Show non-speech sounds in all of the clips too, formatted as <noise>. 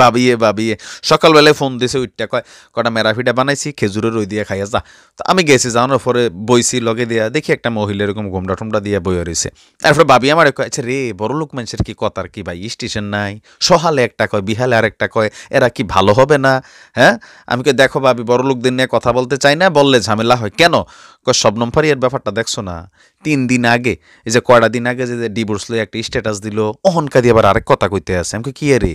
বাবিয়ে <laughs> বাবিয়ে সকালবেলায় ফোন দিছে উইটটা কয় কটা মেরাফিটা বানাইছি খেজুরের রই দিয়ে খাইয়া যা তো আমি গেছি যাওয়ার পরে বইছি লগে দিয়া দেখি একটা মহিলা এরকম ঘুমটা টুমটা দিয়ে বই রয়েছে তারপরে বাবি আমার কয় আচ্ছা রে বড় লোক মানুষের কি কথার কি ভাই স্টেশন নাই সহালে একটা কয় বিহালে আর একটা কয় এরা কি ভালো হবে না হ্যাঁ আমি কই দেখো বাবি বড় লোকদের নিয়ে কথা বলতে চাই না বললে ঝামেলা হয় কেন কয় সব নম্বরই এর ব্যাপারটা দেখছো না তিন দিন আগে এই যে কয়টা দিন আগে যে ডিভোর্স লয়ে একটা স্ট্যাটাস দিল অহনকা দিয়ে আবার আরেক কথা কইতে আছে আমি কি রে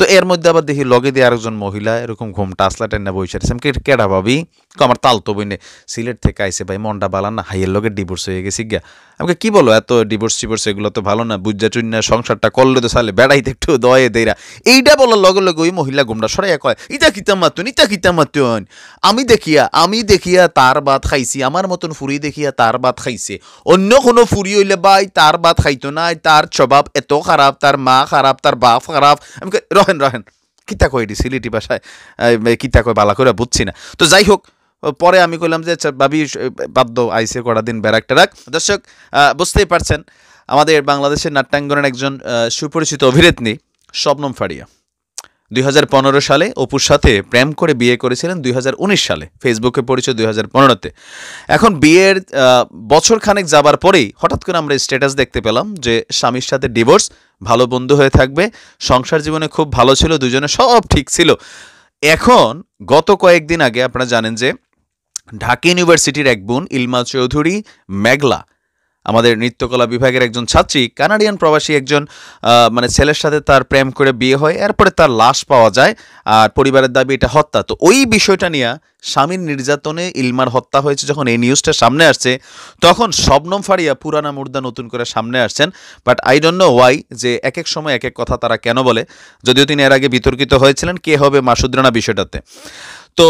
তো এর মধ্যে আবার দেখি লগে দিয়ে আরেকজন মহিলা এরকম ঘুম টাসলা টেন্না বসে আমি কেডা ভাবি আমার তাল তো বইনে সিলেট থেকে আইসে ভাই মনটা বালা না হাইয়ের লগে ডিভোর্স হয়ে গেছি গিয়া আমাকে কি বলো এত ডিভোর্স টিভোর্স এগুলো তো ভালো না চুন না সংসারটা করলে তো সালে বেড়াইতে একটু দয়ে দেরা এইটা বলার লগে লগে ওই মহিলা ঘুমটা সরাইয়া কয় ইতা কিতাম মাতুন ইতা কিতাম মাতুন আমি দেখিয়া আমি দেখিয়া তার বাদ খাইছি আমার মতন ফুরি দেখিয়া তার বাদ খাইছে অন্য কোনো ফুরি হইলে বাই তার বাদ খাইতো না তার স্বভাব এত খারাপ তার মা খারাপ তার বাপ খারাপ আমি রহ রহেন রহেন কিতা কই দিছি লিটি ভাষায় কিতা কয় বালা করে বুঝছি না তো যাই হোক পরে আমি কইলাম যে আচ্ছা, ভাবি বাদ্য আইসে কটা দিন ব্যারাক ট্যারাক দর্শক বুঝতেই পারছেন আমাদের বাংলাদেশের নাট্যাঙ্গনের একজন সুপরিচিত অভিনেত্রী শবনম ফাড়িয়া দুই সালে অপুর সাথে প্রেম করে বিয়ে করেছিলেন দুই সালে ফেসবুকে পরিচয় দুই হাজার এখন বিয়ের বছরখানেক যাবার পরেই হঠাৎ করে আমরা স্ট্যাটাস দেখতে পেলাম যে স্বামীর সাথে ডিভোর্স ভালো বন্ধু হয়ে থাকবে সংসার জীবনে খুব ভালো ছিল দুজনে সব ঠিক ছিল এখন গত কয়েকদিন আগে আপনারা জানেন যে ঢাকা ইউনিভার্সিটির এক বোন ইলমা চৌধুরী মেঘলা আমাদের নৃত্যকলা বিভাগের একজন ছাত্রী কানাডিয়ান প্রবাসী একজন মানে ছেলের সাথে তার প্রেম করে বিয়ে হয় এরপরে তার লাশ পাওয়া যায় আর পরিবারের দাবি এটা হত্যা তো ওই বিষয়টা নিয়ে স্বামীর নির্যাতনে ইলমার হত্যা হয়েছে যখন এই নিউজটা সামনে আসছে তখন শবনম ফারিয়া পুরানা মুর্দা নতুন করে সামনে আসছেন but I don't know why যে এক এক সময় এক এক কথা তারা কেন বলে যদিও তিনি এর আগে বিতর্কিত হয়েছিলেন কে হবে মাসুদ্রানা বিষয়টাতে তো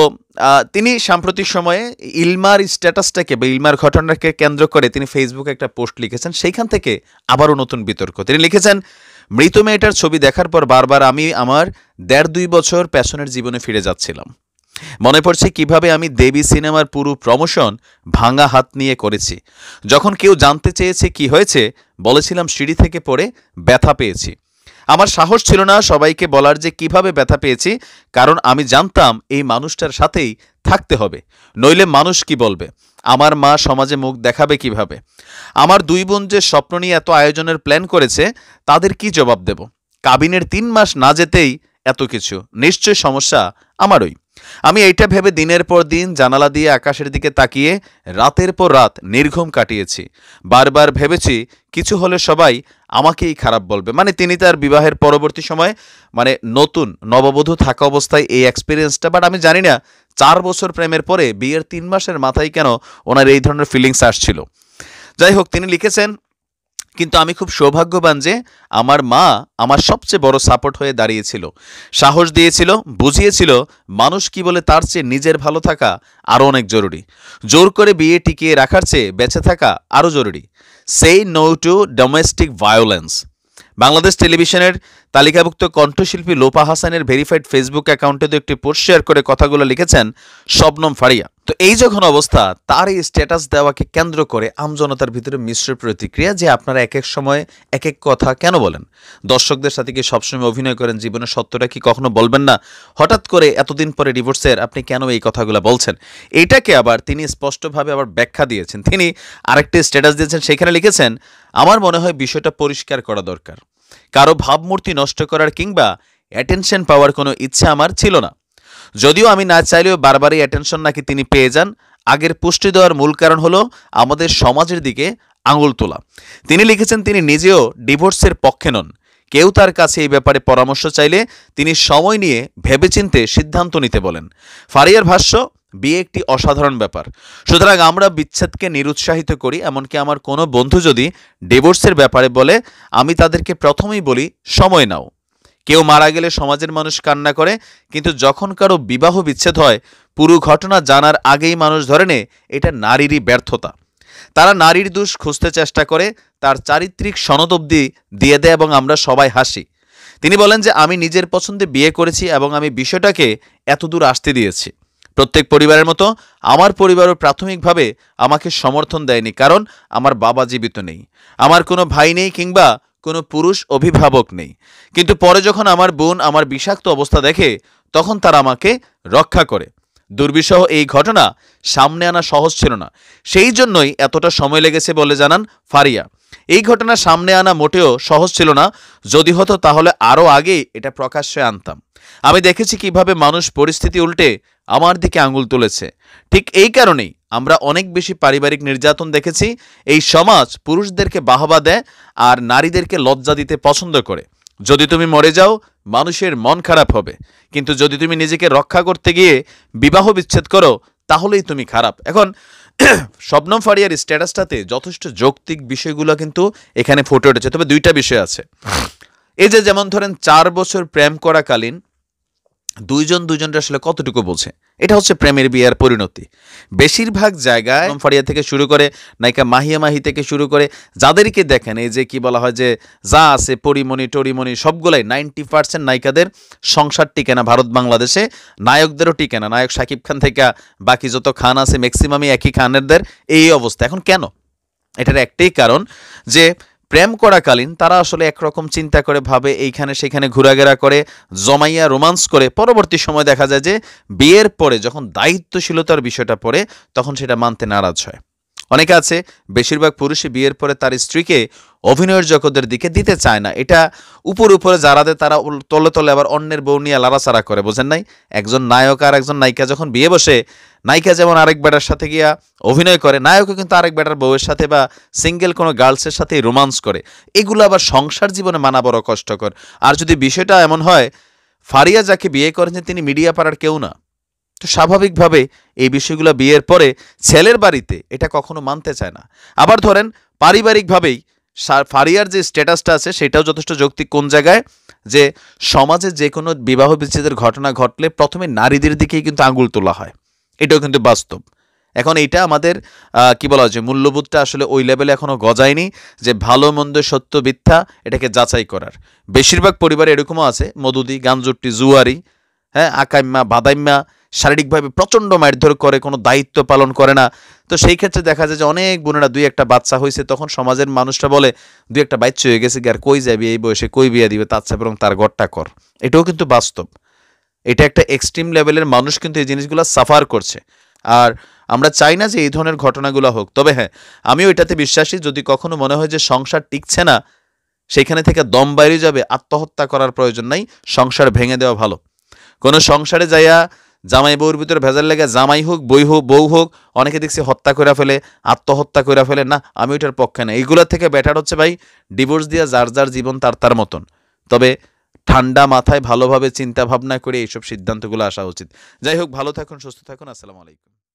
তিনি সাম্প্রতিক সময়ে ইলমার স্ট্যাটাসটাকে বা ইলমার ঘটনাকে কেন্দ্র করে তিনি ফেসবুকে একটা পোস্ট লিখেছেন সেইখান থেকে আবারও নতুন বিতর্ক তিনি লিখেছেন মৃত মেয়েটার ছবি দেখার পর বারবার আমি আমার দেড় দুই বছর প্যাশনের জীবনে ফিরে যাচ্ছিলাম মনে পড়ছে কিভাবে আমি দেবী সিনেমার পুরো প্রমোশন ভাঙা হাত নিয়ে করেছি যখন কেউ জানতে চেয়েছে কি হয়েছে বলেছিলাম সিঁড়ি থেকে পড়ে ব্যথা পেয়েছি আমার সাহস ছিল না সবাইকে বলার যে কিভাবে ব্যথা পেয়েছি কারণ আমি জানতাম এই মানুষটার সাথেই থাকতে হবে নইলে মানুষ কি বলবে আমার মা সমাজে মুখ দেখাবে কিভাবে আমার দুই বোন যে স্বপ্ন নিয়ে এত আয়োজনের প্ল্যান করেছে তাদের কি জবাব দেব কাবিনের তিন মাস না যেতেই এত কিছু নিশ্চয় সমস্যা আমারই আমি এইটা ভেবে দিনের পর দিন জানালা দিয়ে আকাশের দিকে তাকিয়ে রাতের পর রাত নির্ঘুম কাটিয়েছি বারবার ভেবেছি কিছু হলে সবাই আমাকেই খারাপ বলবে মানে তিনি তার বিবাহের পরবর্তী সময়ে মানে নতুন নববধূ থাকা অবস্থায় এই এক্সপিরিয়েন্সটা বাট আমি জানি না চার বছর প্রেমের পরে বিয়ের তিন মাসের মাথায় কেন ওনার এই ধরনের ফিলিংস আসছিল যাই হোক তিনি লিখেছেন কিন্তু আমি খুব সৌভাগ্যবান যে আমার মা আমার সবচেয়ে বড় সাপোর্ট হয়ে দাঁড়িয়েছিল সাহস দিয়েছিল বুঝিয়েছিল মানুষ কি বলে তার চেয়ে নিজের ভালো থাকা আরও অনেক জরুরি জোর করে বিয়ে টিকিয়ে রাখার চেয়ে বেঁচে থাকা আরও জরুরি সেই no to domestic violence Bangladesh টেলিভিশনের তালিকাভুক্ত কণ্ঠশিল্পী লোপা হাসানের ভেরিফাইড ফেসবুক অ্যাকাউন্টে একটি পোস্ট শেয়ার করে কথাগুলো লিখেছেন শবনম ফারিয়া তো এই যখন অবস্থা তার এই স্ট্যাটাস দেওয়াকে কেন্দ্র করে আমজনতার ভিতরে মিশ্র প্রতিক্রিয়া যে আপনারা এক এক সময় এক এক কথা কেন বলেন দর্শকদের সাথে কি সবসময় অভিনয় করেন জীবনের সত্যটা কি কখনো বলবেন না হঠাৎ করে এতদিন পরে ডিভোর্সের আপনি কেন এই কথাগুলো বলছেন এটাকে আবার তিনি স্পষ্টভাবে আবার ব্যাখ্যা দিয়েছেন তিনি আরেকটি স্ট্যাটাস দিয়েছেন সেখানে লিখেছেন আমার মনে হয় বিষয়টা পরিষ্কার করা দরকার কারো ভাবমূর্তি নষ্ট করার কিংবা অ্যাটেনশন পাওয়ার কোনো ইচ্ছা আমার ছিল না যদিও আমি না চাইলেও বারবারই অ্যাটেনশন নাকি তিনি পেয়ে যান আগের পুষ্টি দেওয়ার মূল কারণ হলো আমাদের সমাজের দিকে আঙুল তোলা তিনি লিখেছেন তিনি নিজেও ডিভোর্সের পক্ষে নন কেউ তার কাছে এই ব্যাপারে পরামর্শ চাইলে তিনি সময় নিয়ে ভেবেচিন্তে সিদ্ধান্ত নিতে বলেন ফারিয়ার ভাষ্য বিয়ে একটি অসাধারণ ব্যাপার সুতরাং আমরা বিচ্ছেদকে নিরুৎসাহিত করি এমনকি আমার কোনো বন্ধু যদি ডিভোর্সের ব্যাপারে বলে আমি তাদেরকে প্রথমেই বলি সময় নাও কেউ মারা গেলে সমাজের মানুষ কান্না করে কিন্তু যখন কারো বিবাহ বিচ্ছেদ হয় পুরো ঘটনা জানার আগেই মানুষ ধরে নে এটা নারীরই ব্যর্থতা তারা নারীর দোষ খুঁজতে চেষ্টা করে তার চারিত্রিক সনদ অবধি দিয়ে দেয় এবং আমরা সবাই হাসি তিনি বলেন যে আমি নিজের পছন্দে বিয়ে করেছি এবং আমি বিষয়টাকে এতদূর আসতে দিয়েছি প্রত্যেক পরিবারের মতো আমার পরিবারও প্রাথমিকভাবে আমাকে সমর্থন দেয়নি কারণ আমার বাবা জীবিত নেই আমার কোনো ভাই নেই কিংবা কোনো পুরুষ অভিভাবক নেই কিন্তু পরে যখন আমার বোন আমার বিষাক্ত অবস্থা দেখে তখন তারা আমাকে রক্ষা করে দুর্বিষহ এই ঘটনা সামনে আনা সহজ ছিল না সেই জন্যই এতটা সময় লেগেছে বলে জানান ফারিয়া এই ঘটনা সামনে আনা মোটেও সহজ ছিল না যদি হতো তাহলে আরও আগেই এটা প্রকাশ্যে আনতাম আমি দেখেছি কিভাবে মানুষ পরিস্থিতি উল্টে আমার দিকে আঙুল তুলেছে ঠিক এই কারণেই আমরা অনেক বেশি পারিবারিক নির্যাতন দেখেছি এই সমাজ পুরুষদেরকে বাহবা দেয় আর নারীদেরকে লজ্জা দিতে পছন্দ করে যদি তুমি মরে যাও মানুষের মন খারাপ হবে কিন্তু যদি তুমি নিজেকে রক্ষা করতে গিয়ে বিবাহ বিচ্ছেদ করো তাহলেই তুমি খারাপ এখন শবনম ফারিয়ার স্ট্যাটাসটাতে যথেষ্ট যৌক্তিক বিষয়গুলো কিন্তু এখানে ফুটে উঠেছে তবে দুইটা বিষয় আছে এই যে যেমন ধরেন চার বছর প্রেম করাকালীন দুইজন দুজনরা আসলে কতটুকু বোঝে এটা হচ্ছে প্রেমের বিয়ার পরিণতি বেশিরভাগ জায়গায় ফারিয়া থেকে শুরু করে নায়িকা মাহিয়া মাহি থেকে শুরু করে যাদেরকে দেখেন এই যে কি বলা হয় যে যা আছে পরিমণি টরিমণি সবগুলাই নাইনটি পার্সেন্ট নায়িকাদের সংসার টিকে না ভারত বাংলাদেশে নায়কদেরও টিকে না নায়ক সাকিব খান থেকে বাকি যত খান আছে ম্যাক্সিমামই একই খানেরদের এই অবস্থা এখন কেন এটার একটাই কারণ যে প্রেম করাকালীন তারা আসলে একরকম চিন্তা করে ভাবে এইখানে সেখানে ঘোরাঘেরা করে জমাইয়া রোমান্স করে পরবর্তী সময় দেখা যায় যে বিয়ের পরে যখন দায়িত্বশীলতার বিষয়টা পড়ে তখন সেটা মানতে নারাজ হয় অনেকে আছে বেশিরভাগ পুরুষই বিয়ের পরে তার স্ত্রীকে অভিনয়ের জগতের দিকে দিতে চায় না এটা উপর উপরে যারা দেয় তারা তলে তলে আবার অন্যের বউ নিয়ে লাড়াচাড়া করে বোঝেন নাই একজন নায়ক আর একজন নায়িকা যখন বিয়ে বসে নায়িকা যেমন আরেক বেটার সাথে গিয়া অভিনয় করে নায়কও কিন্তু আরেক বেটার বউয়ের সাথে বা সিঙ্গেল কোনো গার্লসের সাথে রোমান্স করে এগুলো আবার সংসার জীবনে মানা বড় কষ্টকর আর যদি বিষয়টা এমন হয় ফারিয়া যাকে বিয়ে করেন তিনি মিডিয়া পাড়ার কেউ না তো স্বাভাবিকভাবে এই বিষয়গুলো বিয়ের পরে ছেলের বাড়িতে এটা কখনো মানতে চায় না আবার ধরেন পারিবারিকভাবেই ফারিয়ার যে স্ট্যাটাসটা আছে সেটাও যথেষ্ট যৌক্তিক কোন জায়গায় যে সমাজে যে কোনো বিবাহ বিচ্ছেদের ঘটনা ঘটলে প্রথমে নারীদের দিকেই কিন্তু আঙুল তোলা হয় এটাও কিন্তু বাস্তব এখন এটা আমাদের কি বলা হয় যে মূল্যবোধটা আসলে ওই লেভেলে এখনও গজায়নি যে ভালো মন্দ সত্য মিথ্যা এটাকে যাচাই করার বেশিরভাগ পরিবারে এরকমও আছে মদুদি গানজুট্টি জুয়ারি হ্যাঁ আকাইম্মা বাদাইম্মা শারীরিকভাবে প্রচণ্ড মারধর করে কোনো দায়িত্ব পালন করে না তো সেই ক্ষেত্রে দেখা যায় যে অনেক বোনেরা দুই একটা বাচ্চা হয়েছে তখন সমাজের মানুষটা বলে দুই একটা বাচ্চা হয়ে গেছে আর কই যাবি এই বয়সে কই বিয়া দিবে তার বরং তার গড়টা কর এটাও কিন্তু বাস্তব এটা একটা এক্সট্রিম লেভেলের মানুষ কিন্তু এই জিনিসগুলো সাফার করছে আর আমরা চাই না যে এই ধরনের ঘটনাগুলো হোক তবে হ্যাঁ আমিও এটাতে বিশ্বাসী যদি কখনো মনে হয় যে সংসার টিকছে না সেখানে থেকে দম বাইরে যাবে আত্মহত্যা করার প্রয়োজন নাই সংসার ভেঙে দেওয়া ভালো কোনো সংসারে যাইয়া জামাই বউর ভিতরে ভেজাল লেগে জামাই হোক বই হোক বউ হোক অনেকে দেখছি হত্যা করে ফেলে আত্মহত্যা করে ফেলে না আমি ওইটার পক্ষে না এইগুলোর থেকে বেটার হচ্ছে ভাই ডিভোর্স দিয়ে যার যার জীবন তার তার মতন তবে ঠান্ডা মাথায় ভালোভাবে চিন্তা ভাবনা করে এইসব সিদ্ধান্তগুলো আসা উচিত যাই হোক ভালো থাকুন সুস্থ থাকুন আসসালামু আলাইকুম